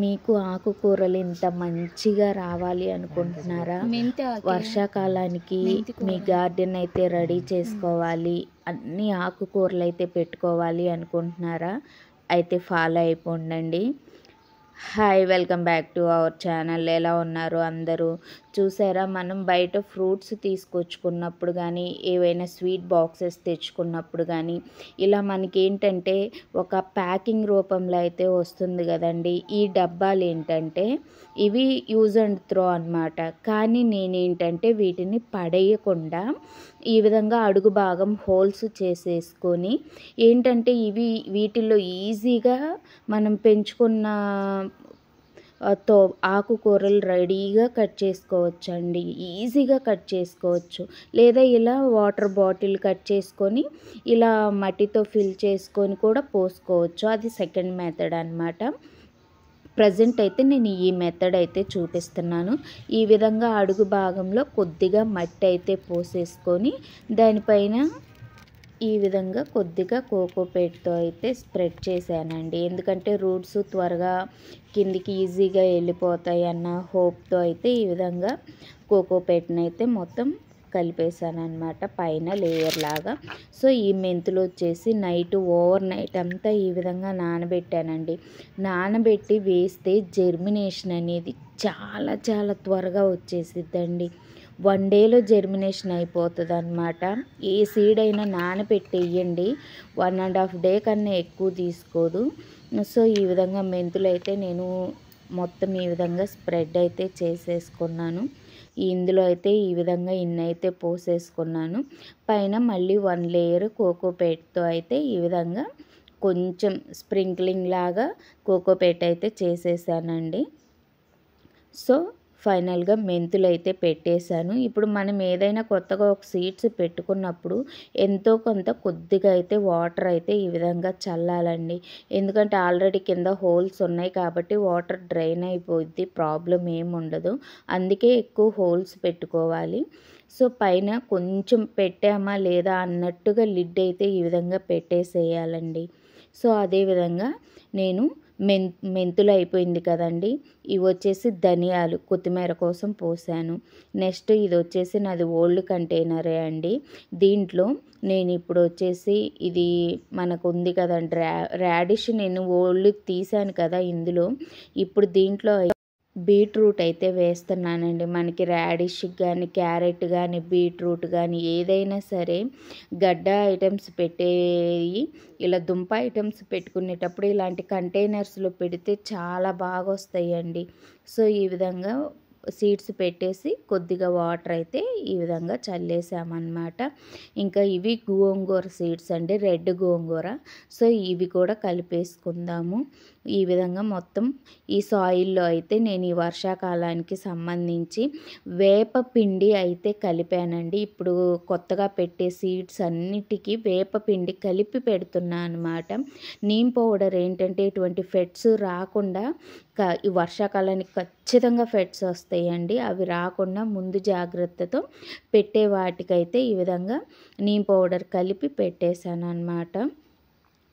మీకు ఆకుకూరలు ఇంత మంచిగా రావాలి అనుకుంటున్నారా వర్షాకాలానికి మీ గార్డెన్ అయితే రెడీ చేసుకోవాలి అన్ని ఆకుకూరలు అయితే పెట్టుకోవాలి అనుకుంటున్నారా అయితే ఫాలో అయిపోండి hi welcome back to our channel ఎలా ఉన్నారు అందరూ చూసారా మనం బయట ఫ్రూట్స్ తీసుకొచ్చుకున్నప్పుడు కానీ ఏవైనా స్వీట్ బాక్సెస్ తెచ్చుకున్నప్పుడు కానీ ఇలా మనకి ఏంటంటే ఒక ప్యాకింగ్ రూపంలో అయితే వస్తుంది కదండి ఈ డబ్బాలు ఏంటంటే ఇవి యూజ్ అండ్ త్రో అనమాట కానీ నేనేంటంటే వీటిని పడేయకుండా ఈ విధంగా అడుగు భాగం హోల్స్ చేసేసుకొని ఏంటంటే ఇవి వీటిల్లో ఈజీగా మనం పెంచుకున్న తో ఆకుకూరలు రెడీగా కట్ చేసుకోవచ్చండి ఈజీగా కట్ చేసుకోవచ్చు లేదా ఇలా వాటర్ బాటిల్ కట్ చేసుకొని ఇలా మట్టితో ఫిల్ చేసుకొని కూడా పోసుకోవచ్చు అది సెకండ్ మెథడ్ అనమాట ప్రజెంట్ అయితే నేను ఈ మెథడ్ అయితే చూపిస్తున్నాను ఈ విధంగా అడుగు భాగంలో కొద్దిగా మట్టి అయితే పోసేసుకొని దానిపైన ఈ విధంగా కొద్దిగా కోకో పేట్తో అయితే స్ప్రెడ్ చేశానండి ఎందుకంటే రూట్స్ త్వరగా కిందికి ఈజీగా వెళ్ళిపోతాయి అన్న హోప్తో అయితే ఈ విధంగా కోకో పేట్నైతే మొత్తం అనమాట పైన లేయర్ లాగా సో ఈ మెంతులు వచ్చేసి నైట్ ఓవర్ నైట్ అంతా ఈ విధంగా నానబెట్టానండి నానబెట్టి వేస్తే జర్మినేషన్ అనేది చాలా చాలా త్వరగా వచ్చేసిద్దండి వన్ డేలో జర్మినేషన్ అయిపోతుంది అనమాట ఏ సీడ్ అయినా నానబెట్టేయండి వన్ అండ్ హాఫ్ డే కన్నా ఎక్కువ తీసుకోదు సో ఈ విధంగా మెంతులు అయితే నేను మొత్తం ఈ విధంగా స్ప్రెడ్ అయితే చేసేసుకున్నాను ఇందులో అయితే ఈ విధంగా ఇన్నైతే పోసేసుకున్నాను పైన మళ్ళీ వన్ లేయర్ కోకో పేట్తో అయితే ఈ విధంగా కొంచెం స్ప్రింక్లింగ్ లాగా కోకోపేట్ అయితే చేసేసానండి సో ఫైనల్గా మెంతులు అయితే పెట్టేశాను ఇప్పుడు మనం ఏదైనా కొత్తగా ఒక సీడ్స్ పెట్టుకున్నప్పుడు ఎంతో కొంత కొద్దిగా అయితే వాటర్ అయితే ఈ విధంగా చల్లాలండి ఎందుకంటే ఆల్రెడీ కింద హోల్స్ ఉన్నాయి కాబట్టి వాటర్ డ్రైన్ అయిపోద్ది ప్రాబ్లం ఏముండదు అందుకే ఎక్కువ హోల్స్ పెట్టుకోవాలి సో పైన కొంచెం పెట్టామా లేదా అన్నట్టుగా లిడ్ అయితే ఈ విధంగా పెట్టేసేయాలండి సో అదేవిధంగా నేను మెన్ మెంతులు అయిపోయింది కదండి ఇవి వచ్చేసి ధనియాలు కొత్తిమీర కోసం పోసాను నెక్స్ట్ ఇది వచ్చేసి నాది ఓల్డ్ కంటైనరే అండి దీంట్లో నేను ఇప్పుడు వచ్చేసి ఇది మనకు ఉంది కదండి ర్యా ర్యాడిష్ నేను ఓల్డ్ తీసాను కదా ఇందులో ఇప్పుడు దీంట్లో బీట్రూట్ అయితే వేస్తున్నానండి మనకి రాడిష్ కానీ క్యారెట్ కానీ బీట్రూట్ కానీ ఏదైనా సరే గడ్డ ఐటమ్స్ పెట్టేవి ఇలా దుంప ఐటమ్స్ పెట్టుకునేటప్పుడు ఇలాంటి కంటైనర్స్లో పెడితే చాలా బాగా వస్తాయండి సో ఈ విధంగా సీడ్స్ పెట్టేసి కొద్దిగా వాటర్ అయితే ఈ విధంగా చల్లేసామన్నమాట ఇంకా ఇవి గోంగూర సీడ్స్ అండి రెడ్ గోంగూర సో ఇవి కూడా కలిపేసుకుందాము ఈ విధంగా మొత్తం ఈ సాయిల్లో అయితే నేను ఈ వర్షాకాలానికి సంబంధించి వేప పిండి అయితే కలిపానండి ఇప్పుడు కొత్తగా పెట్టే సీడ్స్ అన్నిటికీ వేప పిండి కలిపి పెడుతున్నా అనమాట నీమ్ పౌడర్ ఏంటంటే ఇటువంటి ఫెట్స్ రాకుండా ఈ వర్షాకాలానికి ఖచ్చితంగా ఫెట్స్ వస్తాయి వస్తాయండి అవి రాకుండా ముందు జాగ్రత్తతో పెట్టే వాటికైతే ఈ విధంగా నీమ్ పౌడర్ కలిపి పెట్టేశాను అనమాట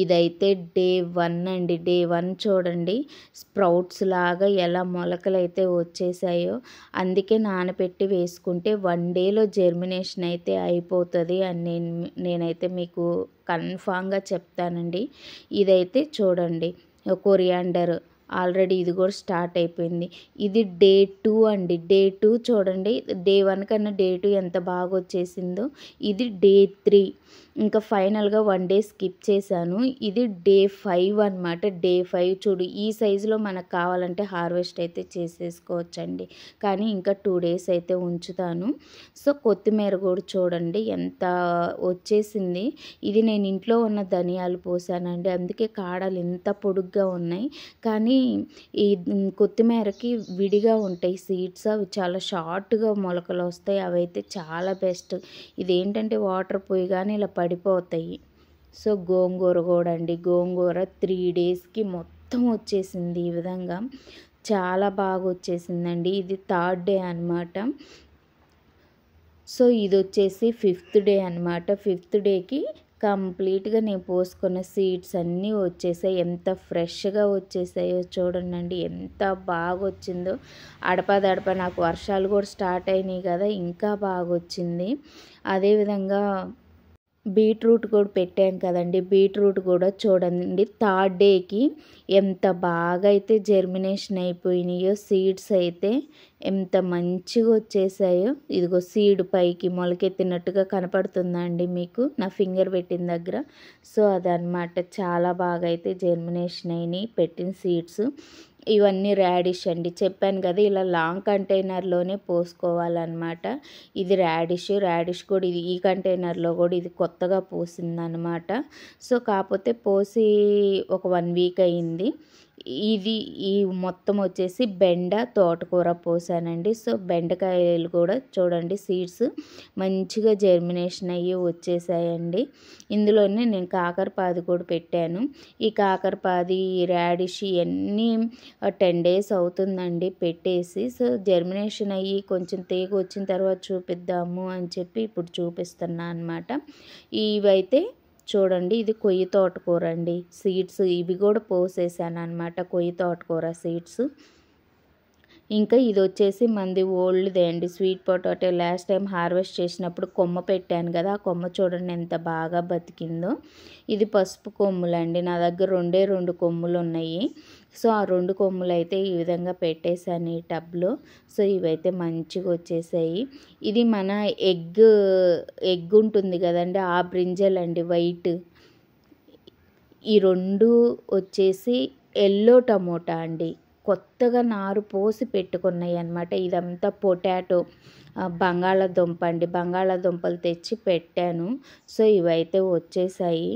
ఇదైతే డే వన్ అండి డే వన్ చూడండి స్ప్రౌట్స్ లాగా ఎలా మొలకలు అయితే వచ్చేసాయో అందుకే నానబెట్టి వేసుకుంటే వన్ డేలో జర్మినేషన్ అయితే అయిపోతుంది అని నేను నేనైతే మీకు కన్ఫామ్గా చెప్తానండి ఇదైతే చూడండి కొరియాండర్ ఆల్రెడీ ఇది కూడా స్టార్ట్ అయిపోయింది ఇది డే టూ అండి డే టూ చూడండి డే వన్ కన్నా డే టూ ఎంత బాగా వచ్చేసిందో ఇది డే త్రీ ఇంకా ఫైనల్గా వన్ డే స్కిప్ చేశాను ఇది డే ఫైవ్ అనమాట డే ఫైవ్ చూడు ఈ సైజులో మనకు కావాలంటే హార్వెస్ట్ అయితే చేసేసుకోవచ్చండి కానీ ఇంకా టూ డేస్ అయితే ఉంచుతాను సో కొత్తిమీర కూడా చూడండి ఎంత వచ్చేసింది ఇది నేను ఇంట్లో ఉన్న ధనియాలు పోసానండి అందుకే కాడలు ఎంత పొడుగ్గా ఉన్నాయి కానీ ఈ కొత్తిమీరకి విడిగా ఉంటాయి సీడ్స్ అవి చాలా షార్ట్గా మొలకలు వస్తాయి అవి అయితే చాలా బెస్ట్ ఇదేంటంటే వాటర్ పోయి కానీ ఇలా పడిపోతాయి సో గోంగూర కూడా అండి గోంగూర త్రీ డేస్కి మొత్తం వచ్చేసింది ఈ విధంగా చాలా బాగా వచ్చేసిందండి ఇది థర్డ్ డే అనమాట సో ఇది వచ్చేసి ఫిఫ్త్ డే అనమాట ఫిఫ్త్ డేకి కంప్లీట్గా నేను పోసుకున్న సీడ్స్ అన్నీ వచ్చేసాయి ఎంత ఫ్రెష్గా వచ్చేసాయో చూడండి ఎంత బాగా వచ్చిందో అడపదడప నాకు వర్షాలు కూడా స్టార్ట్ అయినాయి కదా ఇంకా బాగా వచ్చింది అదేవిధంగా బీట్రూట్ కూడా పెట్టాం కదండి బీట్రూట్ కూడా చూడండి థర్డ్ డేకి ఎంత బాగా అయితే జర్మినేషన్ అయిపోయినాయో సీడ్స్ అయితే ఎంత మంచిగా వచ్చేసాయో ఇదిగో సీడ్ పైకి మొలకెత్తినట్టుగా కనపడుతుందండి మీకు నా ఫింగర్ పెట్టిన దగ్గర సో అదనమాట చాలా బాగా అయితే జర్మినేషన్ అయినాయి పెట్టిన సీడ్స్ ఇవన్నీ ర్యాడిష్ అండి చెప్పాను కదా ఇలా లాంగ్ కంటైనర్లోనే పోసుకోవాలన్నమాట ఇది ర్యాడిష్ ర్యాడిష్ కూడా ఇది ఈ కంటైనర్లో కూడా ఇది కొత్తగా పోసిందనమాట సో కాకపోతే పోసి ఒక వన్ వీక్ అయింది ఇది ఈ మొత్తం వచ్చేసి బెండ తోటకూర పోసానండి సో బెండకాయలు కూడా చూడండి సీడ్స్ మంచిగా జర్మినేషన్ అయ్యి వచ్చేసాయండి ఇందులోనే నేను కాకరపాది కూడా పెట్టాను ఈ కాకరపాది ఈ రాడిష్ ఇవన్నీ టెన్ డేస్ అవుతుందండి పెట్టేసి సో జర్మినేషన్ అయ్యి కొంచెం తీగ వచ్చిన తర్వాత చూపిద్దాము అని చెప్పి ఇప్పుడు చూపిస్తున్నా అనమాట ఇవైతే చూడండి ఇది కొయ్యి తోటకూర అండి సీడ్స్ ఇవి కూడా పోసేసాను అనమాట కొయ్యి తోటకూర సీడ్స్ ఇంకా ఇది వచ్చేసి మంది ఓల్డ్దే అండి sweet potato last time harvest చేసినప్పుడు కొమ్మ పెట్టాను కదా ఆ కొమ్మ చూడండి ఎంత బాగా బతికిందో ఇది పసుపు కొమ్ములండి నా దగ్గర రెండే రెండు కొమ్ములు ఉన్నాయి సో ఆ రెండు కొమ్ములు అయితే ఈ విధంగా పెట్టేశాను ఈ టబ్లో సో ఇవైతే మంచిగా వచ్చేసాయి ఇది మన ఎగ్ ఎగ్ ఉంటుంది కదండి ఆ బ్రింజల్ అండి వైట్ ఈ రెండు వచ్చేసి ఎల్లో టమోటా అండి కొత్తగా నారు పోసి పెట్టుకున్నాయి అనమాట ఇదంతా పొటాటో బంగాళదుంప అండి బంగాళదుంపలు తెచ్చి పెట్టాను సో ఇవైతే వచ్చేసాయి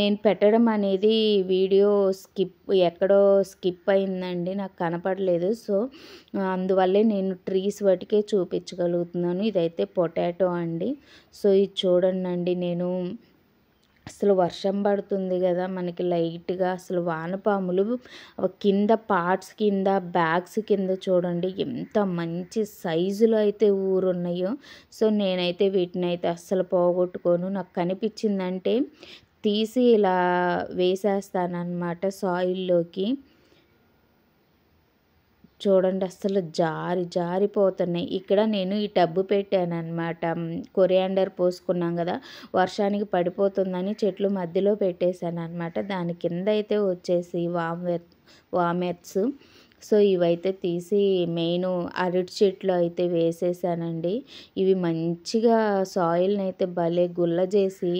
నేను పెట్టడం అనేది వీడియో స్కిప్ ఎక్కడో స్కిప్ అయిందండి నాకు కనపడలేదు సో అందువల్లే నేను ట్రీస్ వాటికే చూపించగలుగుతున్నాను ఇదైతే పొటాటో అండి సో ఇది చూడండి నేను అసలు వర్షం పడుతుంది కదా మనకి లైట్గా అసలు వానపాములు కింద పార్ట్స్ కింద బ్యాగ్స్ కింద చూడండి ఎంత మంచి సైజులో అయితే ఊరున్నాయో సో నేనైతే వీటిని అయితే అస్సలు పోగొట్టుకోను నాకు కనిపించిందంటే తీసి ఇలా వేసేస్తానమాట సాయిల్లోకి చూడండి అసలు జారి జారిపోతున్నాయి ఇక్కడ నేను ఈ టబ్బు పెట్టాను అనమాట కొరియాండర్ పోసుకున్నాం కదా వర్షానికి పడిపోతుందని చెట్లు మధ్యలో పెట్టేశాను అనమాట దాని కింద అయితే వచ్చేసి వామె వామెట్స్ సో ఇవైతే తీసి మెయిన్ అరటి చెట్లు అయితే వేసేసానండి ఇవి మంచిగా సాయిల్ని అయితే భలే గుల్ల చేసి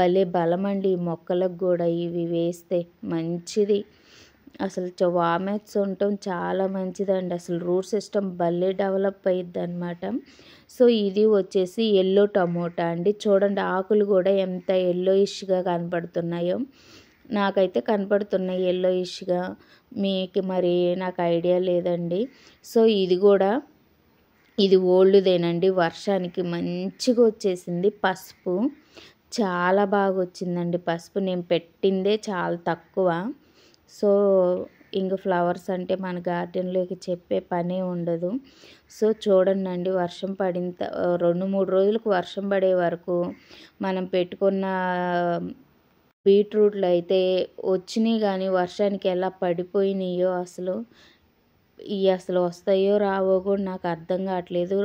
భలే బలమండి మొక్కలకు కూడా ఇవి వేస్తే మంచిది అసలు వామెట్స్ ఉండటం చాలా మంచిదండి అసలు రూట్ సిస్టమ్ భలే డెవలప్ అయ్యిద్ది అనమాట సో ఇది వచ్చేసి ఎల్లో టమోటా అండి చూడండి ఆకులు కూడా ఎంత ఎల్లో ఇష్గా కనపడుతున్నాయో నాకైతే కనపడుతున్నాయి ఇష్గా మీకు మరి నాకు ఐడియా లేదండి సో ఇది కూడా ఇది ఓల్డ్దేనండి వర్షానికి మంచిగా వచ్చేసింది పసుపు చాలా బాగా వచ్చిందండి పసుపు నేను పెట్టిందే చాలా తక్కువ సో ఇంక ఫ్లవర్స్ అంటే మన గార్డెన్లోకి చెప్పే పనే ఉండదు సో చూడండి అండి వర్షం పడిన రెండు మూడు రోజులకు వర్షం పడే వరకు మనం పెట్టుకున్న బీట్రూట్లు అయితే వచ్చినాయి కానీ వర్షానికి ఎలా పడిపోయినాయో అసలు ఇవి అసలు వస్తాయో రావో కూడా నాకు అర్థం కావట్లేదు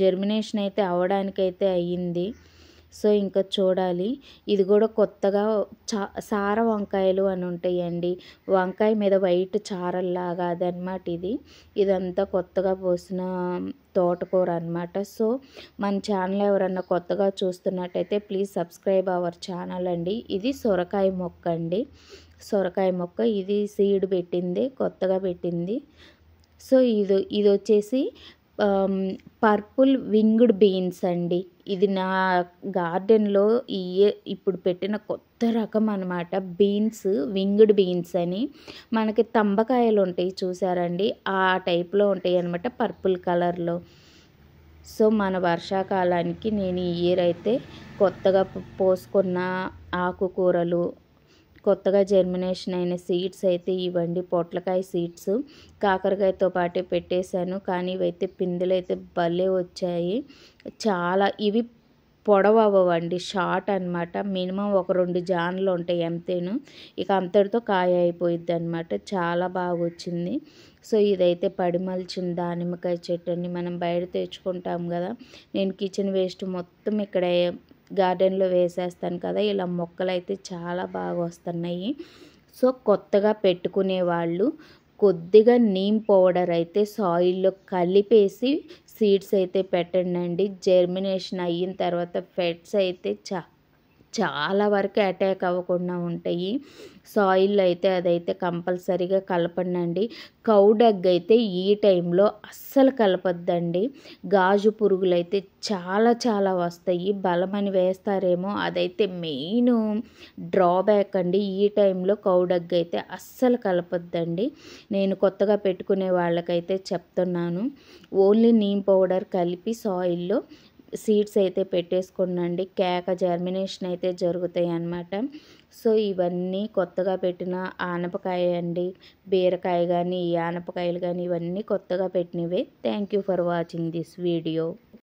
జర్మినేషన్ అయితే అవడానికైతే అయ్యింది సో ఇంకా చూడాలి ఇది కూడా కొత్తగా చా సార వంకాయలు అని ఉంటాయండి వంకాయ మీద వైట్ చారల్లాగా అదనమాట ఇది ఇదంతా కొత్తగా పోసిన తోటకూర అనమాట సో మన ఛానల్ ఎవరన్నా కొత్తగా చూస్తున్నట్టయితే ప్లీజ్ సబ్స్క్రైబ్ అవర్ ఛానల్ అండి ఇది సొరకాయ మొక్క అండి సొరకాయ మొక్క ఇది సీడ్ పెట్టింది కొత్తగా పెట్టింది సో ఇది ఇది వచ్చేసి పర్పుల్ వింగ్డ్ బీన్స్ అండి ఇది నా గార్డెన్లో ఈ ఇప్పుడు పెట్టిన కొత్త రకం అనమాట బీన్స్ వింగ్డ్ బీన్స్ అని మనకి తంబకాయలు ఉంటాయి చూసారండి ఆ టైప్లో ఉంటాయి అనమాట పర్పుల్ కలర్లో సో మన వర్షాకాలానికి నేను ఈ ఇయర్ అయితే కొత్తగా పోసుకున్న ఆకుకూరలు కొత్తగా జర్మినేషన్ అయిన సీడ్స్ అయితే ఇవ్వండి పొట్లకాయ సీడ్స్ కాకరకాయతో పాటే పెట్టేశాను కానీ ఇవైతే పిందెలు అయితే భలే వచ్చాయి చాలా ఇవి పొడవవ్వండి షార్ట్ అనమాట మినిమం ఒక రెండు జాన్లు ఉంటాయి ఎంతేను ఇక అంతటితో కాయ అయిపోయిద్ది అనమాట చాలా బాగా వచ్చింది సో ఇదైతే పడిమల్చిన దానిమ్మకాయ చెట్టు అండి మనం బయట తెచ్చుకుంటాం కదా నేను కిచెన్ వేస్ట్ మొత్తం ఇక్కడ గార్డెన్లో వేసేస్తాను కదా ఇలా మొక్కలు అయితే చాలా బాగా వస్తున్నాయి సో కొత్తగా పెట్టుకునే వాళ్ళు కొద్దిగా నీమ్ పౌడర్ అయితే సాయిల్లో కలిపేసి సీడ్స్ అయితే పెట్టండి జర్మినేషన్ అయిన తర్వాత ఫెట్స్ అయితే చా చాలా వరకు అటాక్ అవ్వకుండా ఉంటాయి సాయిల్ అయితే అదైతే కంపల్సరీగా కలపండి అండి కౌడగ్ అయితే ఈ టైంలో అస్సలు కలపద్దండి గాజు పురుగులు అయితే చాలా చాలా వస్తాయి బలమని వేస్తారేమో అదైతే మెయిన్ డ్రాబ్యాక్ అండి ఈ టైంలో కౌడగ్ అయితే అస్సలు కలపద్దండి నేను కొత్తగా పెట్టుకునే వాళ్ళకైతే చెప్తున్నాను ఓన్లీ నీమ్ పౌడర్ కలిపి సాయిల్లో సీడ్స్ అయితే పెట్టేసుకోండి కేక జర్మినేషన్ అయితే జరుగుతాయి అన్నమాట సో ఇవన్నీ కొత్తగా పెట్టిన ఆనపకాయ అండి బీరకాయ కానీ ఈ ఆనపకాయలు కానీ ఇవన్నీ కొత్తగా పెట్టినవే thank you for watching this video